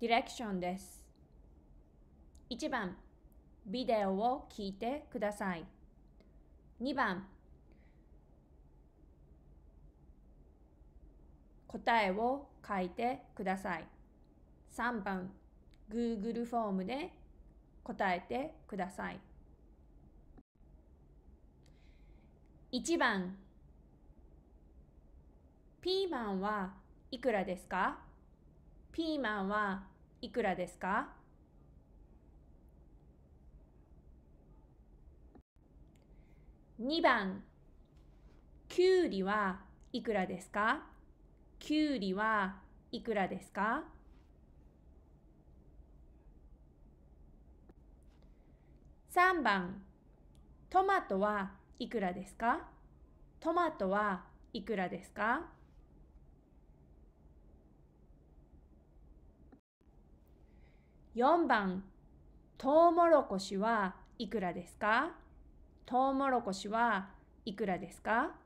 ディレクションです。1番、ビデオを聞いてください。2番、答えを書いてください。3番、Google フォームで答えてください。1番、ピーマンはいくらですかピーマンはいくらですか2番きゅうりはいくらですかきゅうりはいくらですか3番トマトはいくらですかトマトはいくらですか4番トウモロコシはいくらですかトウモロコシはいくらですか